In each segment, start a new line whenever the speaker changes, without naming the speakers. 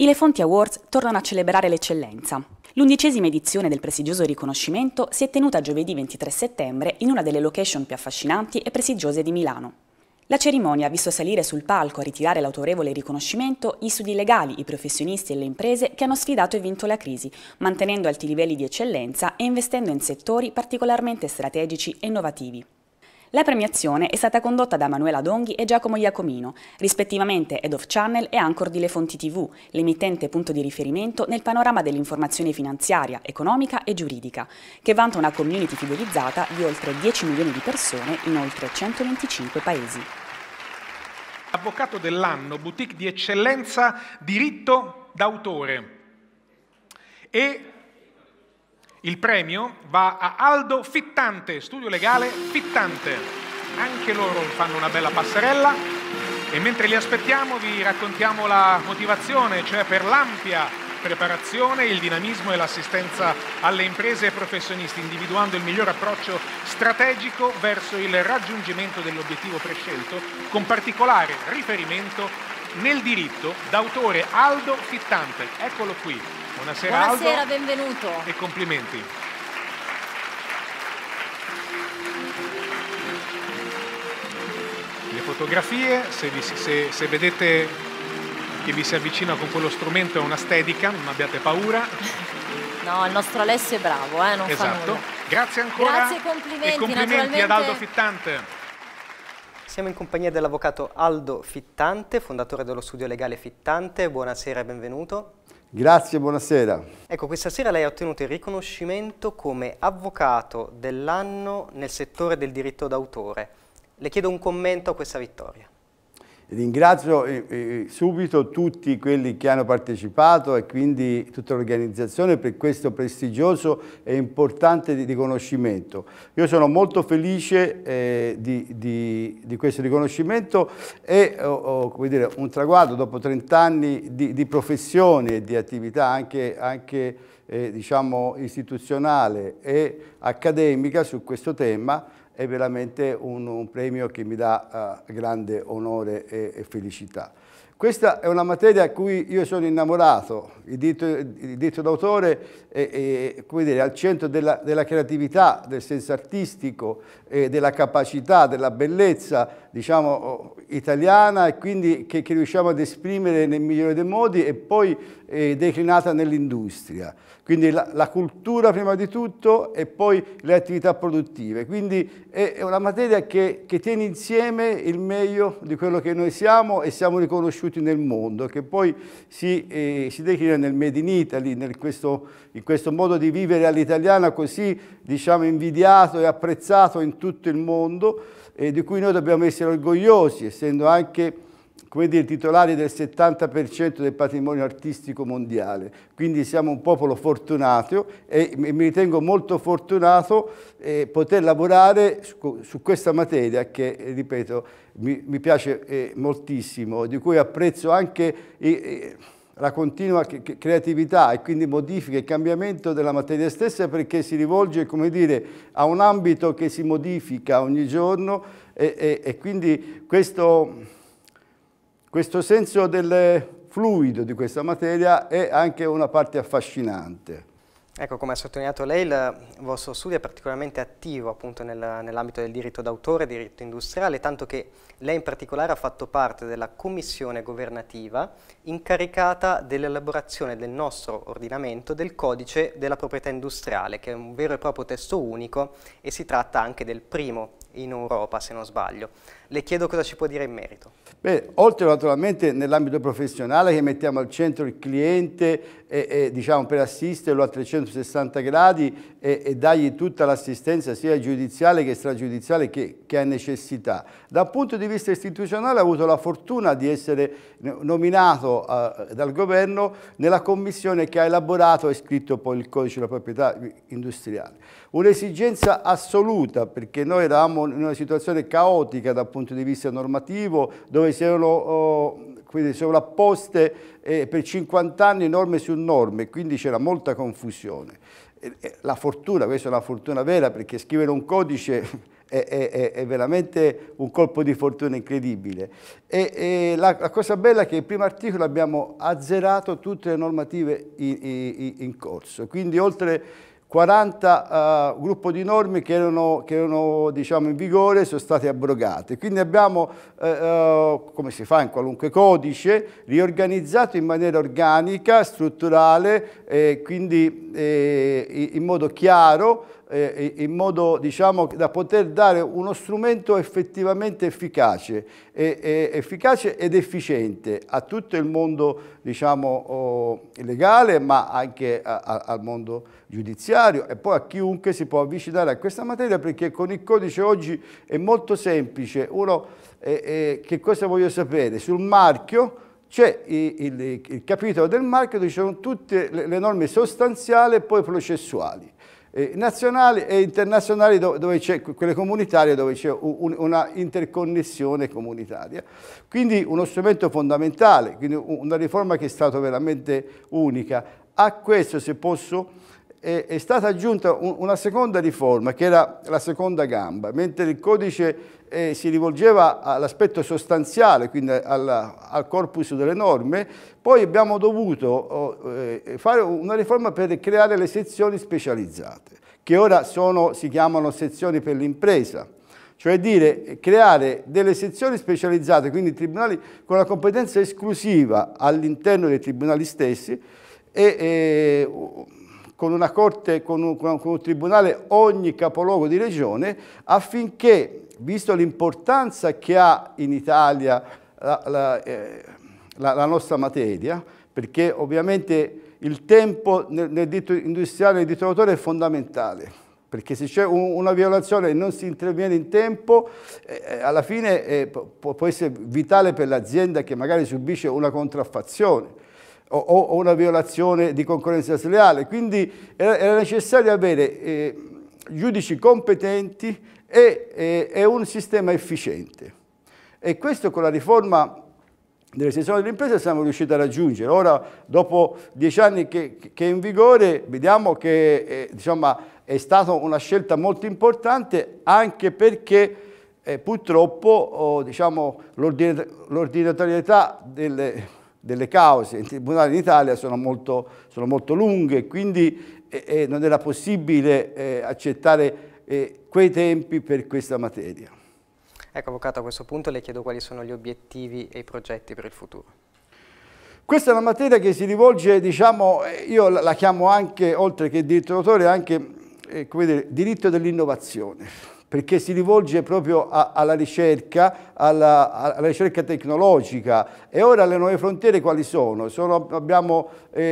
I Le Fonti Awards tornano a celebrare l'eccellenza. L'undicesima edizione del prestigioso riconoscimento si è tenuta giovedì 23 settembre in una delle location più affascinanti e prestigiose di Milano. La cerimonia ha visto salire sul palco a ritirare l'autorevole riconoscimento gli studi legali, i professionisti e le imprese che hanno sfidato e vinto la crisi, mantenendo alti livelli di eccellenza e investendo in settori particolarmente strategici e innovativi. La premiazione è stata condotta da Manuela Donghi e Giacomo Iacomino, rispettivamente Head of Channel e Anchor di Le Fonti TV, l'emittente punto di riferimento nel panorama dell'informazione finanziaria, economica e giuridica, che vanta una community fidelizzata di oltre 10 milioni di persone in oltre 125 paesi. Avvocato dell'anno, boutique di eccellenza, diritto d'autore e il premio va a Aldo Fittante, studio legale Fittante. Anche loro fanno una bella passerella e mentre li aspettiamo vi raccontiamo la motivazione, cioè per l'ampia preparazione, il dinamismo e l'assistenza alle imprese e professionisti, individuando il miglior approccio strategico verso il raggiungimento dell'obiettivo prescelto, con particolare riferimento nel diritto d'autore Aldo Fittante. Eccolo qui. Buonasera, Buonasera Aldo, benvenuto. E complimenti. Le fotografie, se, vi, se, se vedete che vi si avvicina con quello strumento è una Steadicam, non abbiate paura. No, il nostro Alessio è bravo, eh, non esatto. Grazie ancora. Grazie, complimenti. E complimenti naturalmente... ad Aldo Fittante. Siamo in compagnia dell'avvocato Aldo Fittante, fondatore dello studio legale Fittante. Buonasera e benvenuto. Grazie, buonasera. Ecco, questa sera lei ha ottenuto il riconoscimento come avvocato dell'anno nel settore del diritto d'autore. Le chiedo un commento a questa vittoria. Ringrazio eh, eh, subito tutti quelli che hanno partecipato e quindi tutta l'organizzazione per questo prestigioso e importante riconoscimento. Io sono molto felice eh, di, di, di, questo riconoscimento e ho, ho come dire, un traguardo dopo 30 anni di, di professione e di attività anche, anche eh, diciamo, istituzionale e accademica su questo tema è veramente un, un premio che mi dà uh, grande onore e, e felicità. Questa è una materia a cui io sono innamorato, il diritto, d'autore è, è dire, al centro della, della, creatività, del senso artistico, eh, della capacità, della bellezza diciamo, italiana e quindi che, che, riusciamo ad esprimere nel migliore dei modi e poi eh, declinata nell'industria. Quindi la, la, cultura prima di tutto e poi le attività produttive. Quindi è, è una materia che, che tiene insieme il meglio di quello che noi siamo e siamo riconosciuti conosciuti nel mondo, che poi si, eh, si declina nel Made in Italy, nel questo, in questo modo di vivere all'italiana così diciamo, invidiato e apprezzato in tutto il mondo, eh, di cui noi dobbiamo essere orgogliosi, essendo anche come dire, titolari del 70% del patrimonio artistico mondiale. Quindi siamo un popolo fortunato e mi ritengo molto fortunato eh, poter lavorare su, su, questa materia che, eh, ripeto, mi, mi piace eh, moltissimo, di cui apprezzo anche... Eh, eh la continua creatività e quindi modifica e cambiamento della materia stessa perché si rivolge come dire, a un ambito che si modifica ogni giorno e, e, e quindi questo questo senso del fluido di questa materia è anche una parte affascinante. Ecco, come ha sottolineato lei, il vostro studio è particolarmente attivo appunto nel, nell'ambito del diritto d'autore e diritto industriale, tanto che lei in particolare ha fatto parte della commissione governativa incaricata dell'elaborazione del nostro ordinamento del codice della proprietà industriale, che è un vero e proprio testo unico e si tratta anche del primo in Europa, se non sbaglio. Le chiedo cosa ci può dire in merito. Beh, oltre naturalmente nell'ambito professionale che mettiamo al centro il cliente e, e, diciamo, per assisterlo a 360 gradi e, e dargli tutta l'assistenza sia giudiziale che stragiudiziale che, che ha necessità. Dal punto di vista istituzionale ha avuto la fortuna di essere nominato eh, dal governo nella commissione che ha elaborato e scritto poi il codice della proprietà industriale. Un'esigenza assoluta perché noi eravamo in una situazione caotica dal punto punto di vista normativo, dove si erano oh, quindi sovrapposte eh, per 50 anni norme su norme, quindi c'era molta confusione. la fortuna, questa è una fortuna vera, perché scrivere un codice è, è, è veramente un colpo di fortuna incredibile. E, la, la, cosa bella è che il primo articolo abbiamo azzerato tutte le normative in, in, in corso, quindi oltre 40 uh, eh, gruppo di norme che erano, che erano diciamo, in vigore sono state abrogate. Quindi abbiamo, uh, come si fa in qualunque codice, riorganizzato in maniera organica, strutturale, eh, quindi eh, in modo chiaro eh, in modo diciamo, da poter dare uno strumento effettivamente efficace, e, e, efficace ed efficiente a tutto il mondo diciamo, oh, legale ma anche a, a, al mondo giudiziario e poi a chiunque si può avvicinare a questa materia perché con il codice oggi è molto semplice. Uno, eh, eh, che cosa voglio sapere? Sul marchio c'è il, il, il, capitolo del marchio dove ci sono tutte le, le norme sostanziali e poi processuali eh, nazionali e internazionali dove, dove c'è quelle comunitarie dove c'è un, una interconnessione comunitaria. Quindi uno strumento fondamentale, quindi una riforma che è stata veramente unica. A questo, se posso, è, è stata aggiunta un, una seconda riforma, che era la seconda gamba, mentre il codice eh, si rivolgeva all'aspetto sostanziale, quindi alla, al corpus delle norme, poi abbiamo dovuto oh, eh, fare una riforma per creare le sezioni specializzate, che ora sono, si chiamano sezioni per l'impresa, cioè dire creare delle sezioni specializzate, quindi tribunali con la competenza esclusiva all'interno dei tribunali stessi, e, e con una corte, con un, con un tribunale ogni capoluogo di regione affinché, visto l'importanza che ha in Italia la, la, eh, la, la nostra materia, perché ovviamente il tempo nel, nel diritto industriale e nel diritto d'autore è fondamentale, perché se c'è un, una violazione e non si interviene in tempo, eh, eh alla fine eh, può, può essere vitale per l'azienda che magari subisce una contraffazione o, o una violazione di concorrenza sleale. Quindi era, era necessario avere eh, giudici competenti e, e, e, un sistema efficiente. E questo con la riforma delle sezioni dell'impresa siamo riusciti a raggiungere. Ora, dopo dieci anni che, che è in vigore, vediamo che eh, insomma, è stata una scelta molto importante anche perché eh, purtroppo oh, diciamo, l'ordinatorietà delle delle cause in tribunale in Italia sono molto, sono molto lunghe, quindi eh, eh, non era possibile eh, accettare eh, quei tempi per questa materia. Ecco, Avvocato, a questo punto le chiedo quali sono gli obiettivi e i progetti per il futuro. Questa è una materia che si rivolge, diciamo, eh, io la, chiamo anche, oltre che diritto d'autore, anche eh, dire, diritto dell'innovazione perché si rivolge proprio a, alla ricerca, alla, alla, ricerca tecnologica. E ora le nuove frontiere quali sono? sono abbiamo eh,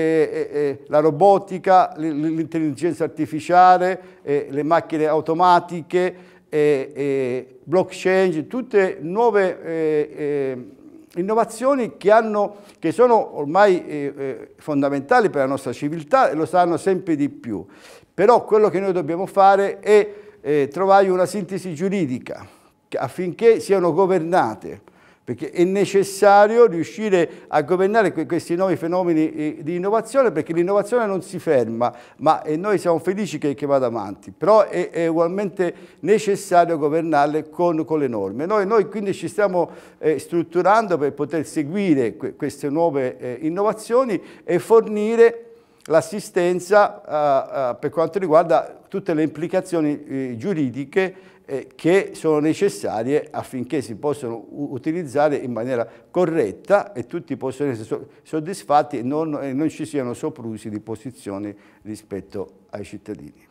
eh, eh la robotica, l'intelligenza artificiale, eh, le macchine automatiche, eh, eh, blockchain, tutte nuove innovazioni che, hanno, che, sono ormai fondamentali per la nostra civiltà e lo saranno sempre di più. Però quello che noi dobbiamo fare è eh, trovai una sintesi giuridica affinché siano governate, perché è necessario riuscire a governare questi nuovi fenomeni eh, di innovazione, perché l'innovazione non si ferma, ma noi siamo felici che, che vada avanti, però è, è ugualmente necessario governarle con, con le norme. Noi, noi, quindi ci stiamo eh, strutturando per poter seguire que, queste nuove eh, innovazioni e fornire l'assistenza eh, eh, per quanto riguarda tutte le implicazioni eh, giuridiche eh, che sono necessarie affinché si possano utilizzare in maniera corretta e tutti possano essere soddisfatti e non, e non ci siano soprusi di posizioni rispetto ai cittadini.